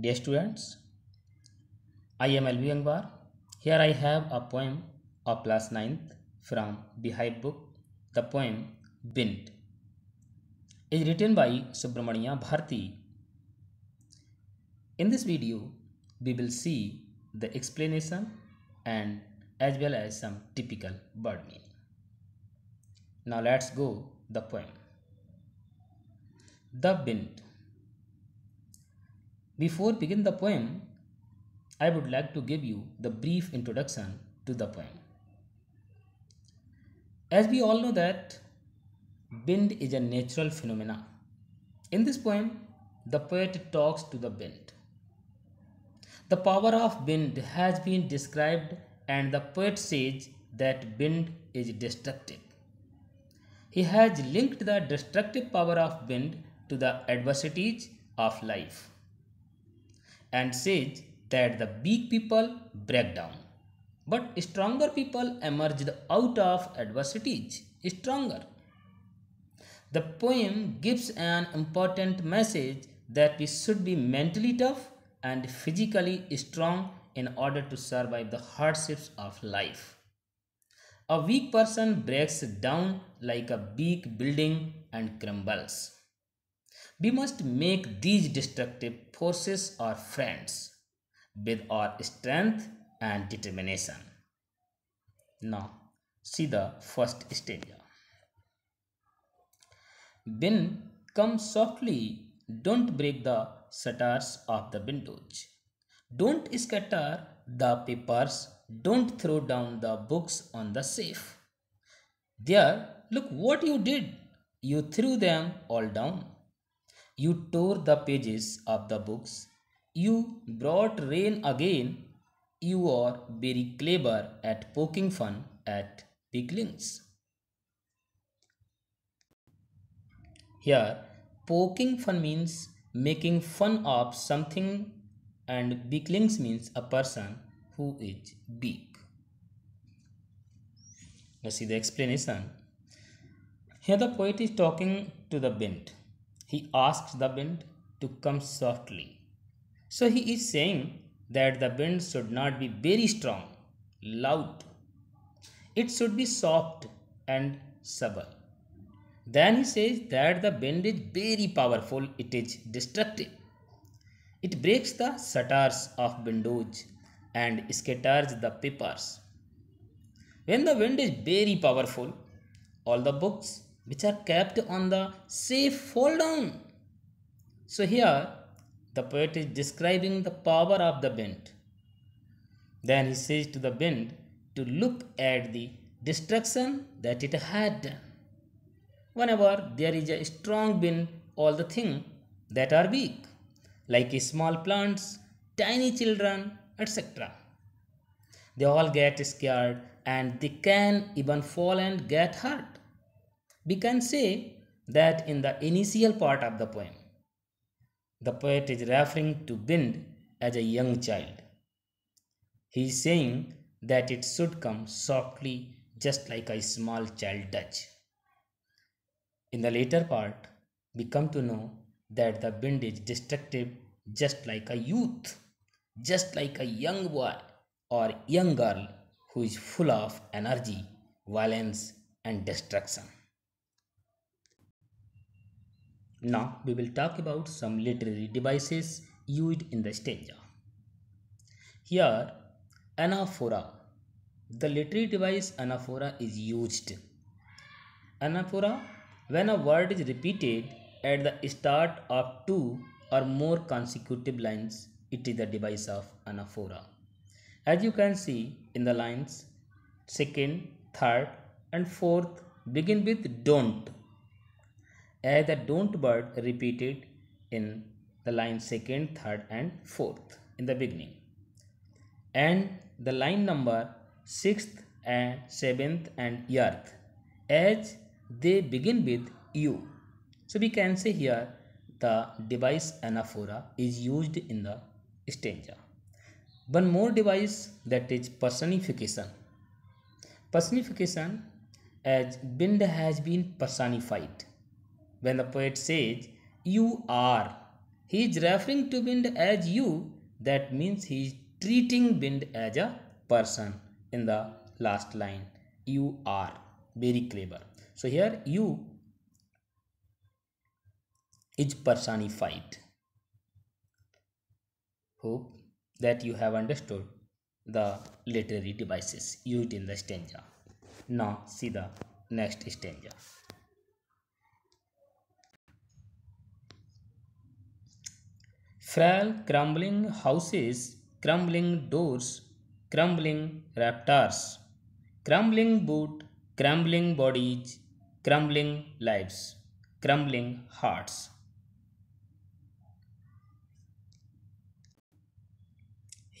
Dear students, I am Alvi Here I have a poem of class 9th from Beehive book. The poem Bind is written by Subramania Bharti. In this video, we will see the explanation and as well as some typical bird meaning. Now let's go the poem. The Bind before begin the poem, I would like to give you the brief introduction to the poem. As we all know that wind is a natural phenomena. In this poem, the poet talks to the wind. The power of wind has been described and the poet says that wind is destructive. He has linked the destructive power of wind to the adversities of life and says that the weak people break down. But stronger people emerged out of adversities stronger. The poem gives an important message that we should be mentally tough and physically strong in order to survive the hardships of life. A weak person breaks down like a weak building and crumbles. We must make these destructive forces our friends with our strength and determination. Now, see the first stage. Bin, come softly, don't break the shutters of the windows. Don't scatter the papers, don't throw down the books on the safe. There, look what you did. You threw them all down. You tore the pages of the books. You brought rain again. You are very clever at poking fun at piglings. Here, poking fun means making fun of something and biglings means a person who is Let's see the explanation. Here the poet is talking to the bent. He asks the wind to come softly. So he is saying that the wind should not be very strong, loud. It should be soft and subtle. Then he says that the wind is very powerful, it is destructive. It breaks the shutters of windows and scatters the papers. When the wind is very powerful, all the books which are kept on the safe fold down. So here the poet is describing the power of the wind. Then he says to the wind to look at the destruction that it had done. Whenever there is a strong wind, all the things that are weak, like small plants, tiny children, etc. They all get scared and they can even fall and get hurt. We can say that in the initial part of the poem, the poet is referring to bind as a young child. He is saying that it should come softly just like a small child does. In the later part, we come to know that the Bind is destructive just like a youth, just like a young boy or young girl who is full of energy, violence, and destruction. Now we will talk about some literary devices used in the stanza. Here anaphora. The literary device anaphora is used. Anaphora when a word is repeated at the start of two or more consecutive lines it is the device of anaphora. As you can see in the lines second, third and fourth begin with don't as the don't word repeated in the line second, third, and fourth in the beginning. And the line number sixth and seventh and earth as they begin with you. So we can say here the device anaphora is used in the stanza. One more device that is personification. Personification as wind has been personified when the poet says, You are, he is referring to Bind as you. That means he is treating Bind as a person in the last line. You are. Very clever. So here you is personified. Hope that you have understood the literary devices used in the stanza. Now see the next stanza. frail crumbling houses, crumbling doors, crumbling rafters, crumbling boot, crumbling bodies, crumbling lives, crumbling hearts.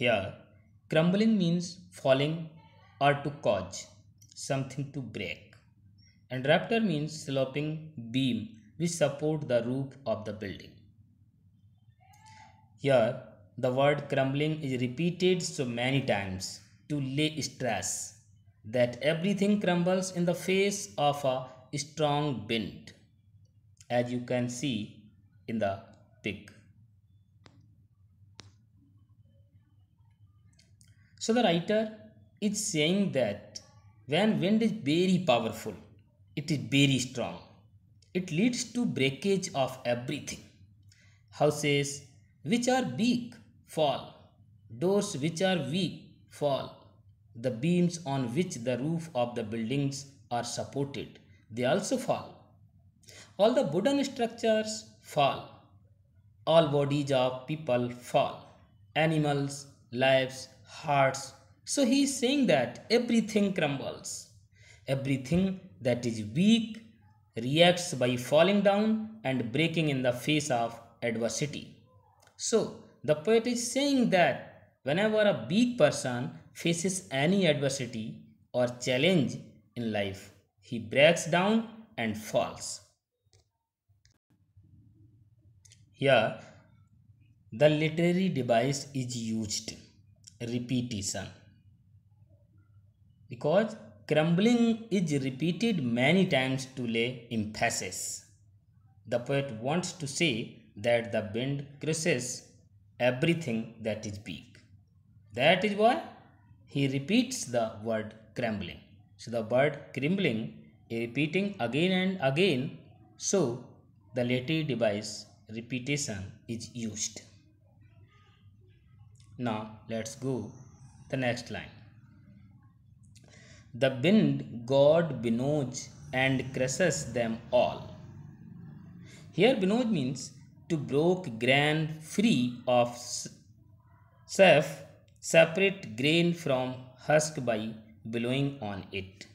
Here, crumbling means falling or to cause something to break, and rafter means sloping beam which support the roof of the building. Here, the word crumbling is repeated so many times to lay stress that everything crumbles in the face of a strong wind, as you can see in the pic. So the writer is saying that when wind is very powerful, it is very strong. It leads to breakage of everything. Houses, which are weak fall. Doors which are weak fall. The beams on which the roof of the buildings are supported, they also fall. All the wooden structures fall. All bodies of people fall. Animals, lives, hearts. So he is saying that everything crumbles. Everything that is weak reacts by falling down and breaking in the face of adversity. So, the poet is saying that whenever a big person faces any adversity or challenge in life, he breaks down and falls. Here, the literary device is used repetition because crumbling is repeated many times to lay emphasis. The poet wants to say that the wind crushes everything that is big. That is why he repeats the word crumbling. So the word crumbling is repeating again and again. So the latte device repetition is used. Now let's go the next line. The wind god Binoj and crushes them all. Here Binoj means to broke grain free of self, separate grain from husk by blowing on it.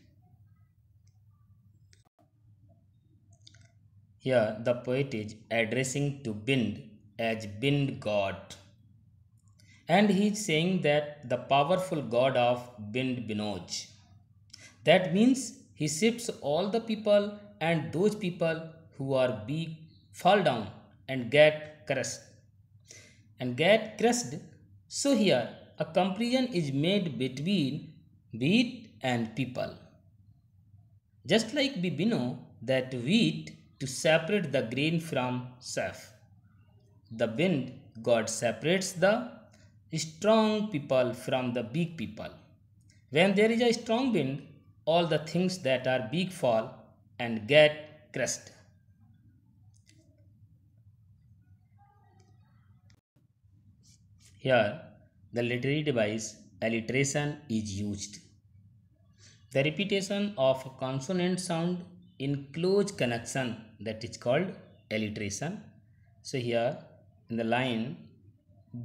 Here the poet is addressing to Bind as Bind God. And he is saying that the powerful God of Bind Binoj. That means he sips all the people and those people who are weak fall down and get crushed and get crushed. So here a comparison is made between wheat and people. Just like we know that wheat to separate the grain from chaff. The wind God separates the strong people from the big people. When there is a strong wind, all the things that are big fall and get crushed. Here, the literary device alliteration is used. The repetition of a consonant sound in close connection that is called alliteration. So here in the line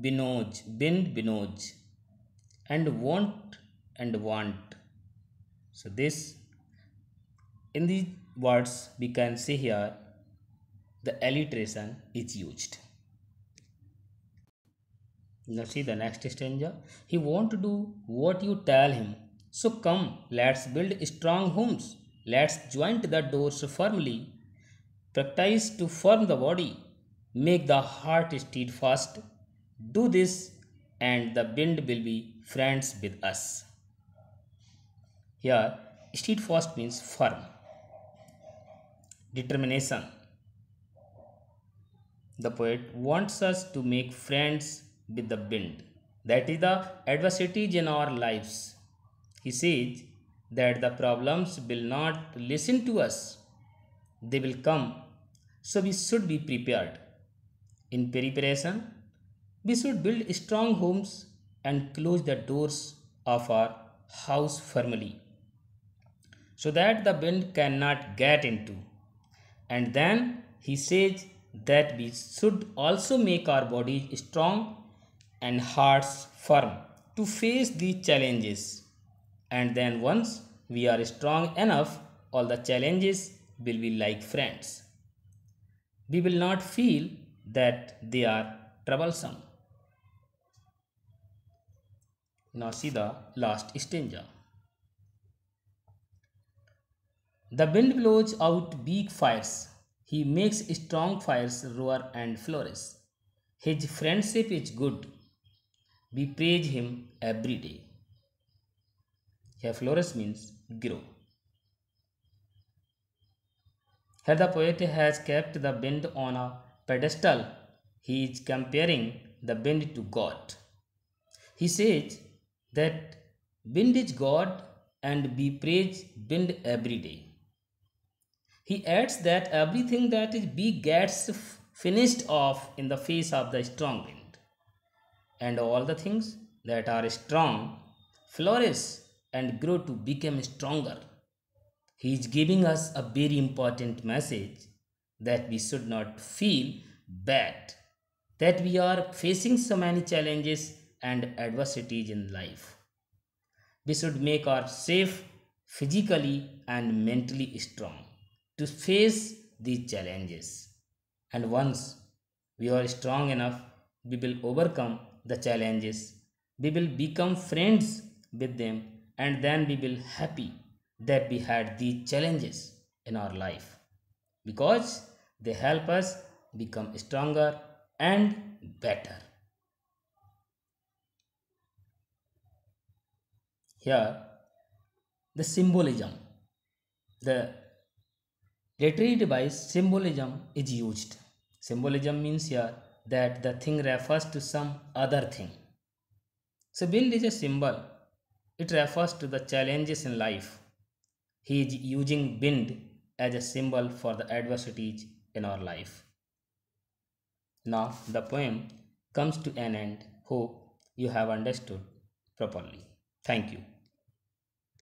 binoj, bind binoj and want and want. So this in these words we can see here the alliteration is used now see the next stanza he want to do what you tell him so come let's build strong homes let's joint the doors firmly practice to form the body make the heart steadfast do this and the wind will be friends with us here steadfast means firm determination the poet wants us to make friends with the wind. That is the adversities in our lives. He says that the problems will not listen to us, they will come. So we should be prepared. In preparation, we should build strong homes and close the doors of our house firmly so that the wind cannot get into. And then he says that we should also make our bodies strong and hearts firm to face the challenges. And then once we are strong enough, all the challenges will be like friends. We will not feel that they are troublesome. Now see the last stanza. The wind blows out big fires. He makes strong fires roar and flourish. His friendship is good we praise Him every day. Here flourish means grow. Here the poet has kept the bend on a pedestal. He is comparing the bend to God. He says that bend is God and we praise bend every day. He adds that everything that is big gets finished off in the face of the strong wind and all the things that are strong flourish and grow to become stronger. He is giving us a very important message that we should not feel bad, that we are facing so many challenges and adversities in life. We should make ourselves physically and mentally strong to face these challenges. And once we are strong enough, we will overcome the challenges. We will become friends with them and then we will happy that we had these challenges in our life because they help us become stronger and better. Here, the symbolism, the literary device symbolism is used. Symbolism means here that the thing refers to some other thing. So, bind is a symbol, it refers to the challenges in life. He is using wind as a symbol for the adversities in our life. Now, the poem comes to an end. Hope you have understood properly. Thank you.